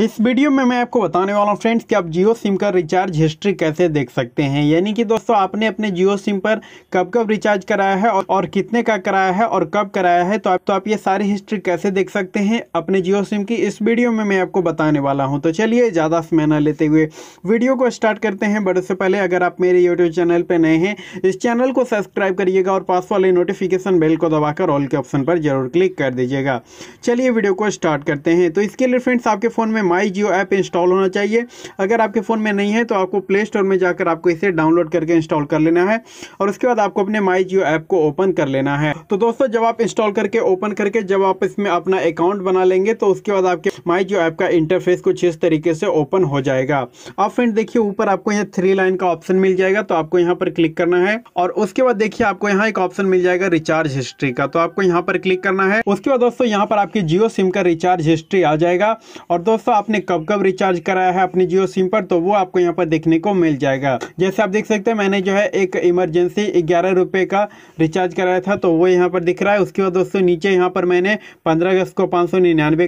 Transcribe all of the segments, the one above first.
इस वीडियो में मैं आपको बताने वाला हूँ फ्रेंड्स कि आप जियो सिम का रिचार्ज हिस्ट्री कैसे देख सकते हैं यानी कि दोस्तों आपने अपने जियो सिम पर कब कब रिचार्ज कराया है और, और कितने का कराया है और कब कराया है तो आप तो आप ये सारी हिस्ट्री कैसे देख सकते हैं अपने जियो सिम की इस वीडियो में मैं आपको बताने वाला हूँ तो चलिए ज़्यादा समय न लेते हुए वीडियो को स्टार्ट करते हैं बड़े से पहले अगर आप मेरे यूट्यूब चैनल पर नए हैं इस चैनल को सब्सक्राइब करिएगा और पास वाले नोटिफिकेशन बेल को दबाकर ऑल के ऑप्शन पर जरूर क्लिक कर दीजिएगा चलिए वीडियो को स्टार्ट करते हैं तो इसके लिए फ्रेंड्स आपके फ़ोन में माई जियो ऐप इंस्टॉल होना चाहिए अगर आपके फ़ोन में नहीं है तो आपको प्ले स्टोर में जाकर आपको इसे डाउनलोड करके इंस्टॉल कर लेना है और उसके बाद आपको अपने माई जियो ऐप को ओपन कर लेना है तो दोस्तों जब आप इंस्टॉल करके ओपन करके जब आप इसमें अपना अकाउंट बना लेंगे तो उसके बाद आपके माई जियो ऐप का इंटरफेस कुछ इस तरीके से ओपन हो जाएगा आप फ्रेंड देखिए ऊपर आपको यहाँ थ्री लाइन का ऑप्शन मिल जाएगा तो आपको यहाँ पर क्लिक करना है और उसके बाद देखिए आपको यहाँ एक ऑप्शन मिल जाएगा रिचार्ज हिस्ट्री का तो आपको यहाँ पर क्लिक करना है उसके बाद दोस्तों यहाँ पर आपकी जियो सिम का रिचार्ज हिस्ट्री आ जाएगा और दोस्तों आपने कब कब रिचार्ज कराया है अपने जियो सिम पर तो वो आपको यहाँ पर देखने को मिल जाएगा जैसे आप देख सकते हैं मैंने जो है एक इमरजेंसी ग्यारह रुपये का रिचार्ज कराया था तो वो यहाँ पर दिख रहा है उसके बाद दोस्तों नीचे यहाँ पर मैंने पंद्रह अगस्त को पाँच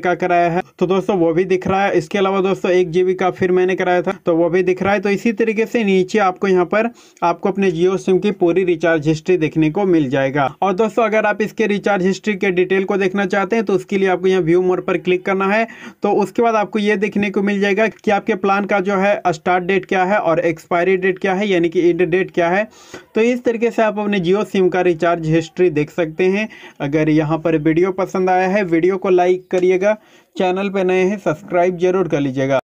का कराया है तो दोस्तों वो भी दिख रहा है इसके अलावा दोस्तों एक का फिर मैंने कराया था तो वो भी दिख रहा है तो इसी तरीके से नीचे आपको यहाँ पर आपको अपने जियो सिम की पूरी रिचार्ज हिस्ट्री देखने को मिल जाएगा और दोस्तों अगर आप इसके रिचार्ज हिस्ट्री के डिटेल को देखना चाहते हैं तो उसके लिए आपको यहाँ व्यू मोर पर क्लिक करना है तो उसके बाद आपको आपको ये देखने को मिल जाएगा कि आपके प्लान का जो है स्टार्ट डेट क्या है और एक्सपायरी डेट क्या है यानी कि एंड डेट क्या है तो इस तरीके से आप अपने जियो सिम का रिचार्ज हिस्ट्री देख सकते हैं अगर यहाँ पर वीडियो पसंद आया है वीडियो को लाइक करिएगा चैनल पर नए हैं सब्सक्राइब जरूर कर लीजिएगा